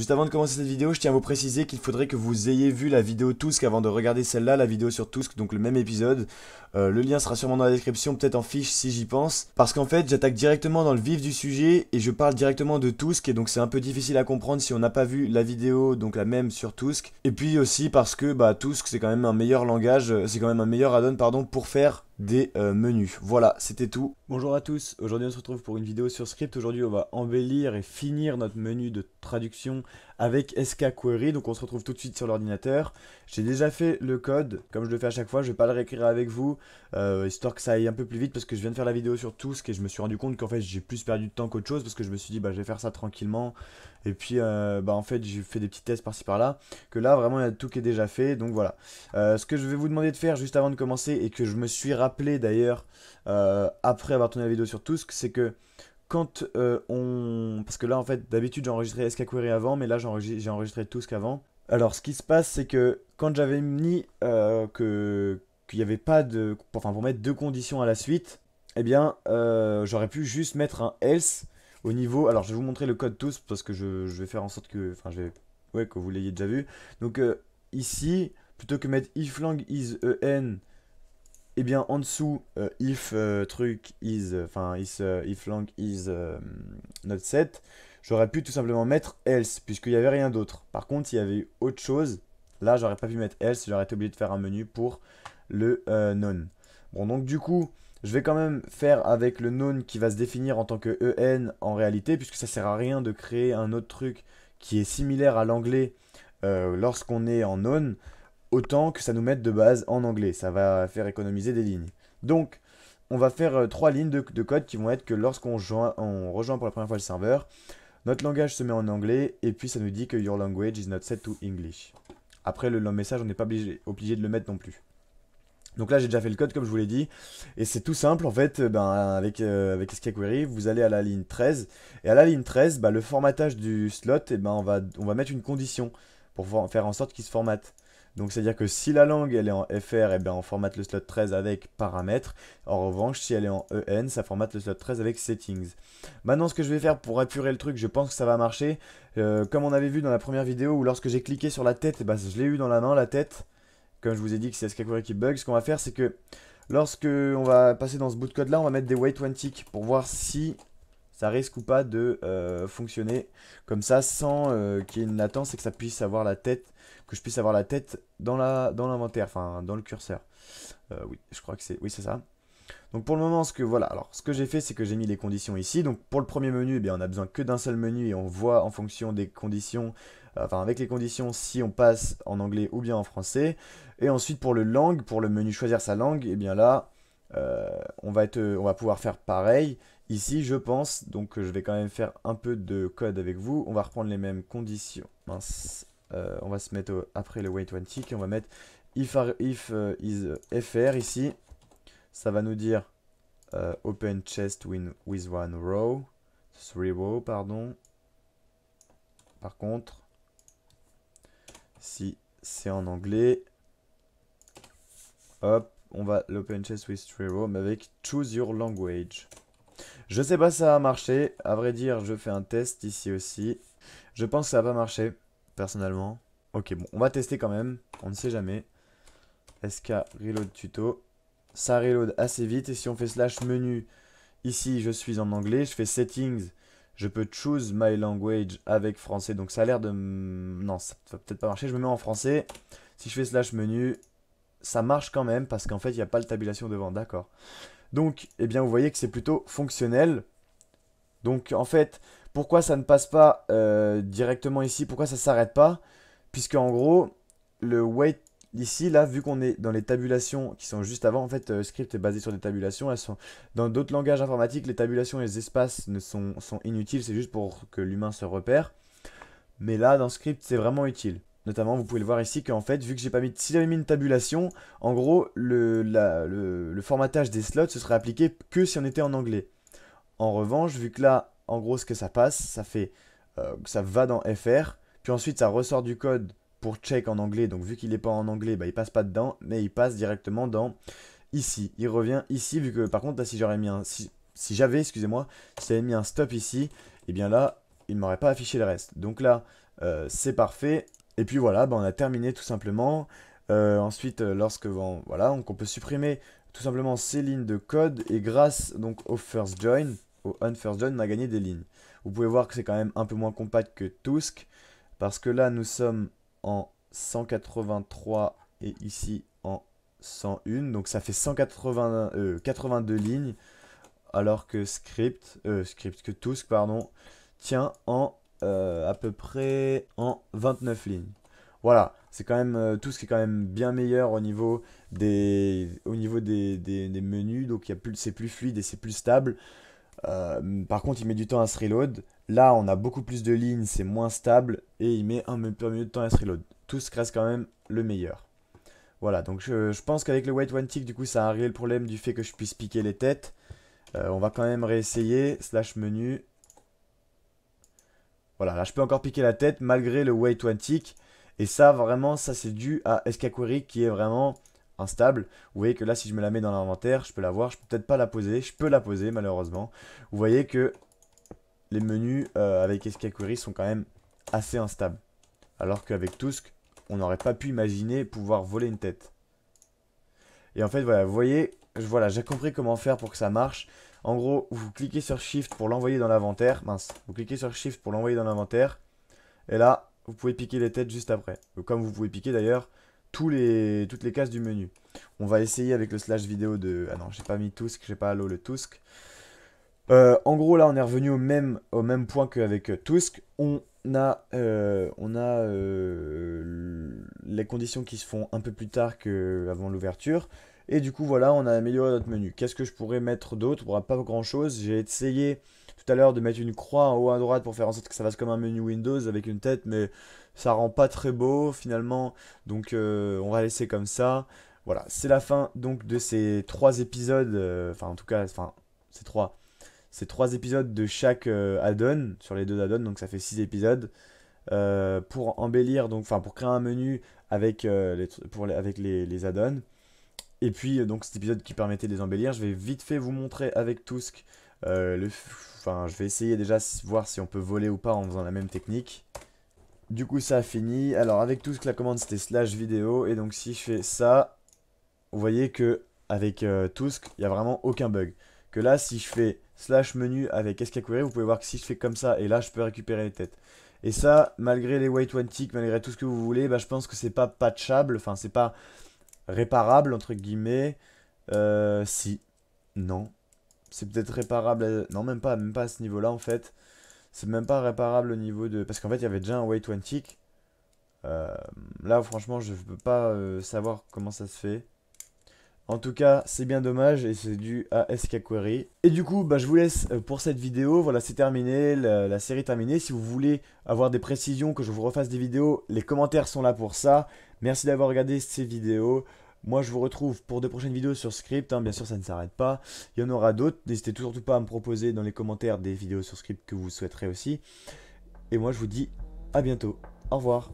Juste avant de commencer cette vidéo, je tiens à vous préciser qu'il faudrait que vous ayez vu la vidéo Tusk avant de regarder celle-là, la vidéo sur Tusk, donc le même épisode. Euh, le lien sera sûrement dans la description, peut-être en fiche si j'y pense. Parce qu'en fait, j'attaque directement dans le vif du sujet et je parle directement de Tusk et donc c'est un peu difficile à comprendre si on n'a pas vu la vidéo, donc la même sur Tusk. Et puis aussi parce que bah, Tusk c'est quand même un meilleur langage, euh, c'est quand même un meilleur add-on pardon, pour faire des euh, menus. Voilà, c'était tout. Bonjour à tous, aujourd'hui on se retrouve pour une vidéo sur script. Aujourd'hui on va embellir et finir notre menu de traduction avec SK Query. Donc on se retrouve tout de suite sur l'ordinateur. J'ai déjà fait le code, comme je le fais à chaque fois, je ne vais pas le réécrire avec vous, euh, histoire que ça aille un peu plus vite parce que je viens de faire la vidéo sur ce et je me suis rendu compte qu'en fait j'ai plus perdu de temps qu'autre chose parce que je me suis dit bah je vais faire ça tranquillement. Et puis euh, bah en fait j'ai fait des petits tests par-ci par-là, que là vraiment il y a tout qui est déjà fait, donc voilà. Euh, ce que je vais vous demander de faire juste avant de commencer et que je me suis rappelé d'ailleurs après avoir tourné la vidéo sur Tusk, c'est que quand euh, on... Parce que là, en fait, d'habitude, j'enregistrais SKQuery avant, mais là, j'ai enregistré, tout ce qu'avant. Alors, ce qui se passe, c'est que quand j'avais mis euh, que qu'il n'y avait pas de... Enfin, pour mettre deux conditions à la suite, eh bien, euh, j'aurais pu juste mettre un else au niveau... Alors, je vais vous montrer le code tous, parce que je, je vais faire en sorte que... Enfin, je vais... Ouais, que vous l'ayez déjà vu. Donc, ici, plutôt que mettre if lang is en et eh bien en dessous euh, if euh, truc is euh, enfin if lang is not set j'aurais pu tout simplement mettre else puisqu'il n'y avait rien d'autre par contre s'il y avait eu autre chose là j'aurais pas pu mettre else j'aurais été obligé de faire un menu pour le non bon donc du coup je vais quand même faire avec le non qui va se définir en tant que en en réalité puisque ça sert à rien de créer un autre truc qui est similaire à l'anglais lorsqu'on est en None » autant que ça nous mette de base en anglais. Ça va faire économiser des lignes. Donc, on va faire euh, trois lignes de, code qui vont être que lorsqu'on rejoint pour la première fois le serveur, notre langage se met en anglais et puis ça nous dit que your language is not set to English. Après, le, long message, on n'est pas obligé, de le mettre non plus. Donc là, j'ai déjà fait le code comme je vous l'ai dit. Et c'est tout simple, en fait, euh, ben, avec, euh, avec SK Query, vous allez à la ligne 13. Et à la ligne 13, ben, le formatage du slot, et ben, on, va, on va mettre une condition pour faire en sorte qu'il se formate. Donc c'est-à-dire que si la langue elle est en FR, et eh bien on formate le slot 13 avec paramètres. En revanche, si elle est en EN, ça formate le slot 13 avec settings. Maintenant ce que je vais faire pour apurer le truc, je pense que ça va marcher. Euh, comme on avait vu dans la première vidéo où lorsque j'ai cliqué sur la tête, eh bien je l'ai eu dans la main la tête. Comme je vous ai dit que c'est Skakura qui bug, ce qu'on va faire c'est que lorsque on va passer dans ce bout de code là, on va mettre des wait one tick pour voir si ça risque ou pas de euh, fonctionner comme ça sans euh, qu'il y ait une latence et que ça puisse avoir la tête, que je puisse avoir la tête dans la dans l'inventaire, enfin dans le curseur. Euh, oui, je crois que c'est oui c'est ça. Donc pour le moment, ce que voilà, alors ce que j'ai fait, c'est que j'ai mis les conditions ici. Donc pour le premier menu, eh bien on a besoin que d'un seul menu et on voit en fonction des conditions, enfin avec les conditions si on passe en anglais ou bien en français. Et ensuite pour le langue, pour le menu choisir sa langue, et eh bien là, on, va être, on va pouvoir faire pareil Ici, je pense, donc je vais quand même faire un peu de code avec vous. On va reprendre les mêmes conditions. Euh, on va se mettre après le wait one tick on va mettre if, if euh, is euh, fr ici. Ça va nous dire open chest win with one row. Three row, pardon. Par contre, si c'est en anglais, hop, on va l'open chest with three row, mais avec choose your language. Je sais pas si ça a marché. À vrai dire, je fais un test ici aussi. Je pense que ça va pas marcher, personnellement. Ok, bon, on va tester quand même. On ne sait jamais. SK reload tuto. Ça reload assez vite. Et si on fait slash menu, ici, je suis en anglais. Je fais settings. Je peux choose my language avec français. Donc ça a l'air de... Non, ça va peut-être pas marcher. Je me mets en français. Si je fais slash menu, ça marche quand même parce qu'en fait, il n'y a pas de tabulation devant. D'accord. Donc, eh bien, vous voyez que c'est plutôt fonctionnel. Donc, en fait, pourquoi ça ne passe pas euh, directement ici Pourquoi ça ne s'arrête pas Puisque, en gros, le wait ici, là, vu qu'on est dans les tabulations qui sont juste avant, en fait, euh, script est basé sur des tabulations. Elles sont dans d'autres langages informatiques, les tabulations et les espaces ne sont, sont inutiles, c'est juste pour que l'humain se repère. Mais là, dans script, c'est vraiment utile. Notamment, vous pouvez le voir ici qu'en fait, vu que j'ai pas mis, si j'avais mis une tabulation, en gros, le, formatage des slots ce serait appliqué que si on était en anglais. En revanche, vu que là, en gros, ce que ça passe, ça fait, euh, ça va dans FR, puis ensuite ça ressort du code pour check en anglais. Donc vu qu'il n'est pas en anglais, bah, il passe pas dedans, mais il passe directement dans ici. Il revient ici, vu que par contre, là, si j'aurais mis si, j'avais, excusez-moi, si j'avais mis un stop ici, et eh bien là, il m'aurait pas affiché le reste. Donc là, euh, c'est parfait. Et puis voilà, ben on a terminé tout simplement. Euh, ensuite, euh, lorsque on, voilà, on peut supprimer tout simplement ces lignes de code et grâce donc au first join, au on first join, on a gagné des lignes. Vous pouvez voir que c'est quand même un peu moins compact que Tusk parce que là nous sommes en 183 et ici en 101, donc ça fait 182 euh, lignes alors que script, script que Tusk pardon tient en euh, à peu près en 29 lignes. Voilà, c'est quand même euh, tout ce qui est quand même bien meilleur au niveau des, au niveau des, menus, donc plus, c'est plus fluide et c'est plus stable. Euh, par contre, il met du temps à se reload. Là, on a beaucoup plus de lignes, c'est moins stable et il met un peu mieux de temps à se reload. Tout ce reste quand même le meilleur. Voilà, donc je, pense qu'avec le White One Tick, du coup, ça a réglé le problème du fait que je puisse piquer les têtes. on va quand même réessayer, slash menu, voilà, là je peux encore piquer la tête malgré le weight one Et ça, vraiment, ça c'est dû à Escaquery qui est vraiment instable. Vous voyez que là, si je me la mets dans l'inventaire, je peux la voir. Je peux peut-être pas la poser. Je peux la poser, malheureusement. Vous voyez que les menus euh, avec Escaquery sont quand même assez instables. Alors qu'avec Tusk, on n'aurait pas pu imaginer pouvoir voler une tête. Et en fait, voilà, vous voyez, voilà, j'ai compris comment faire pour que ça marche. En gros, vous cliquez sur Shift pour l'envoyer dans l'inventaire. Mince, vous cliquez sur Shift pour l'envoyer dans l'inventaire. Et là, vous pouvez piquer les têtes juste après. Euh, comme vous pouvez piquer d'ailleurs toutes les cases du menu. On va essayer avec le slash vidéo de... Ah non, j'ai pas mis Tusk, j'ai pas Allo le Tusk. Euh, en gros, là, on est revenu au même, au même point qu'avec euh, Tusk. On a, on a les conditions qui se font un peu plus tard qu'avant l'ouverture. Et du coup, voilà, on a amélioré notre menu. Qu'est-ce que je pourrais mettre d'autre On Pas grand-chose. J'ai essayé tout à l'heure de mettre une croix en haut à droite pour faire en sorte que ça fasse comme un menu Windows avec une tête, mais ça rend pas très beau finalement. Donc euh, on va laisser comme ça. Voilà, c'est la fin donc de ces trois épisodes, euh, enfin en tout cas, enfin ces trois, ces trois épisodes de chaque euh, add-on sur les deux add-ons, donc ça fait six épisodes. pour embellir, donc enfin pour créer un menu avec, les, pour, les add-ons, et puis, euh, donc, cet épisode qui permettait de les embellir, je vais vite fait vous montrer avec Tusk. Euh, le... Enfin, je vais essayer déjà de voir si on peut voler ou pas en faisant la même technique. Du coup, ça a fini. Alors, avec Tusk, la commande, c'était slash vidéo. Et donc, si je fais ça, vous voyez que avec euh, Tusk, il n'y a vraiment aucun bug. Que là, si je fais slash menu avec Query, vous pouvez voir que si je fais comme ça, et là, je peux récupérer les têtes. Et ça, malgré les white one tick, malgré tout ce que vous voulez, bah, je pense que c'est pas patchable. Enfin, c'est pas Réparable, entre guillemets. Euh, si. Non. C'est peut-être réparable. Euh, non, même pas, même pas à ce niveau-là, en fait. C'est même pas réparable au niveau de... Parce qu'en fait, il y avait déjà un way One Tick. Euh, là, franchement, je peux pas euh, savoir comment ça se fait. En tout cas, c'est bien dommage et c'est dû à Query. Et du coup, bah, je vous laisse pour cette vidéo. Voilà, c'est terminé, la, la, série terminée. Si vous voulez avoir des précisions, que je vous refasse des vidéos, les commentaires sont là pour ça. Merci d'avoir regardé ces vidéos. Moi, je vous retrouve pour de prochaines vidéos sur Script. Hein. Bien sûr, ça ne s'arrête pas. Il y en aura d'autres. N'hésitez surtout pas à me proposer dans les commentaires des vidéos sur Script que vous souhaiterez aussi. Et moi, je vous dis à bientôt. Au revoir.